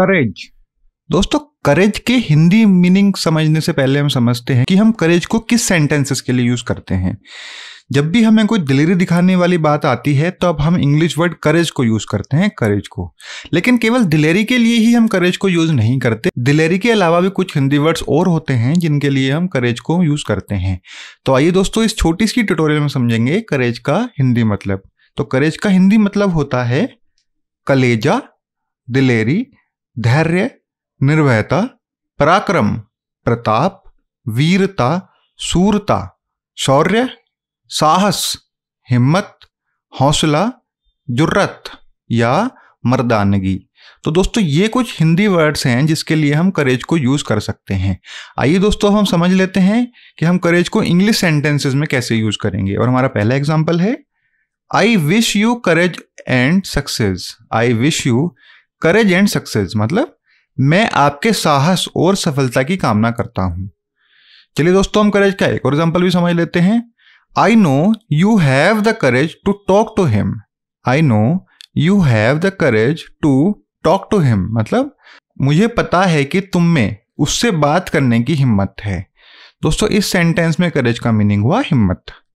करेज दोस्तों करेज के हिंदी मीनिंग समझने से पहले हम समझते हैं कि हम करेज को किस सेंटेंसेस के लिए यूज करते हैं जब भी हमें कोई दिलेरी दिखाने वाली बात आती है तो अब हम इंग्लिश वर्ड करेज को यूज करते हैं करेज को लेकिन केवल दिलेरी के लिए ही हम करेज को यूज नहीं करते दिलेरी के अलावा भी कुछ हिंदी वर्ड्स और होते हैं जिनके लिए हम करेज को यूज करते हैं तो आइए दोस्तों इस छोटी सी ट्यूटोरियल में समझेंगे करेज का हिंदी मतलब तो करेज का हिंदी मतलब होता है कलेजा दिलेरी धैर्य निर्भयता पराक्रम प्रताप वीरता सूरता शौर्य साहस हिम्मत हौसला जुर्रत या मर्दानगी तो दोस्तों ये कुछ हिंदी वर्ड्स हैं जिसके लिए हम करेज को यूज़ कर सकते हैं आइए दोस्तों हम समझ लेते हैं कि हम करेज को इंग्लिश सेंटेंसेस में कैसे यूज़ करेंगे और हमारा पहला एग्जाम्पल है I wish you courage and success I wish you courage and success मतलब मैं आपके साहस और सफलता की कामना करता हूं चलिए दोस्तों हम करेज का एक और एग्जाम्पल भी समझ लेते हैं I know you have the courage to talk to him I know you have the courage to talk to him मतलब मुझे पता है कि तुम में उससे बात करने की हिम्मत है दोस्तों इस सेंटेंस में करेज का मीनिंग हुआ हिम्मत